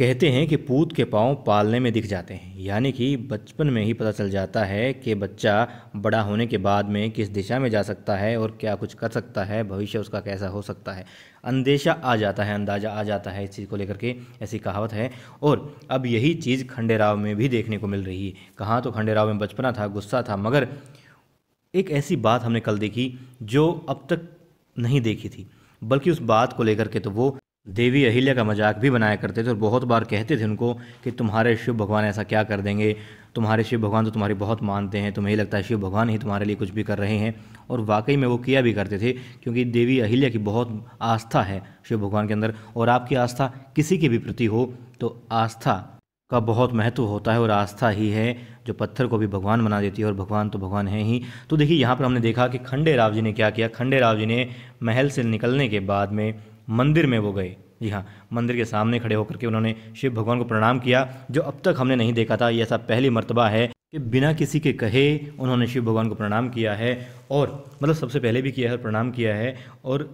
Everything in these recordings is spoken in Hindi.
कहते हैं कि पूत के पाँव पालने में दिख जाते हैं यानी कि बचपन में ही पता चल जाता है कि बच्चा बड़ा होने के बाद में किस दिशा में जा सकता है और क्या कुछ कर सकता है भविष्य उसका कैसा हो सकता है अंदेशा आ जाता है अंदाज़ा आ जाता है इस चीज़ को लेकर के ऐसी कहावत है और अब यही चीज़ खंडेराव में भी देखने को मिल रही है कहाँ तो खंडेराव में बचपना था गुस्सा था मगर एक ऐसी बात हमने कल देखी जो अब तक नहीं देखी थी बल्कि उस बात को लेकर के तो वो देवी अहिल्या का मजाक भी बनाया करते थे और बहुत बार कहते थे उनको कि तुम्हारे शिव भगवान ऐसा क्या कर देंगे तुम्हारे शिव भगवान तो तुम्हारी बहुत मानते हैं तुम्हें लगता है शिव भगवान ही तुम्हारे लिए कुछ भी कर रहे हैं और वाकई में वो किया भी करते थे क्योंकि देवी अहिल्या की बहुत आस्था है शिव भगवान के अंदर और आपकी आस्था किसी के भी प्रति हो तो आस्था का बहुत महत्व होता है और आस्था ही है जो पत्थर को भी भगवान बना देती है और भगवान तो भगवान है ही तो देखिए यहाँ पर हमने देखा कि खंडे राव जी ने क्या किया खंडे राव जी ने महल से निकलने के बाद में मंदिर में वो गए जी हाँ मंदिर के सामने खड़े होकर के उन्होंने शिव भगवान को प्रणाम किया जो अब तक हमने नहीं देखा था ये ऐसा पहली मरतबा है कि बिना किसी के कहे उन्होंने शिव भगवान को प्रणाम किया है और मतलब सबसे पहले भी किया है प्रणाम किया है और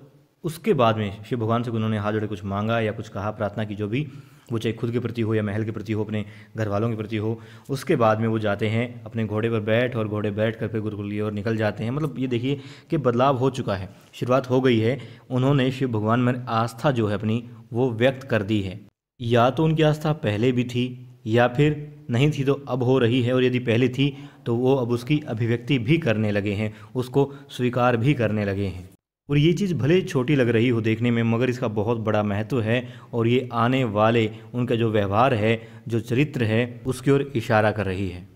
उसके बाद में शिव भगवान से उन्होंने हाथ जोड़े कुछ मांगा या कुछ कहा प्रार्थना की जो भी वो चाहे खुद के प्रति हो या महल के प्रति हो अपने घर वालों के प्रति हो उसके बाद में वो जाते हैं अपने घोड़े पर बैठ और घोड़े बैठ कर फिर गुरुकुल की ओर निकल जाते हैं मतलब ये देखिए कि बदलाव हो चुका है शुरुआत हो गई है उन्होंने शिव भगवान में आस्था जो है अपनी वो व्यक्त कर दी है या तो उनकी आस्था पहले भी थी या फिर नहीं थी तो अब हो रही है और यदि पहले थी तो वो अब उसकी अभिव्यक्ति भी करने लगे हैं उसको स्वीकार भी करने लगे हैं और ये चीज़ भले छोटी लग रही हो देखने में मगर इसका बहुत बड़ा महत्व है और ये आने वाले उनका जो व्यवहार है जो चरित्र है उसकी ओर इशारा कर रही है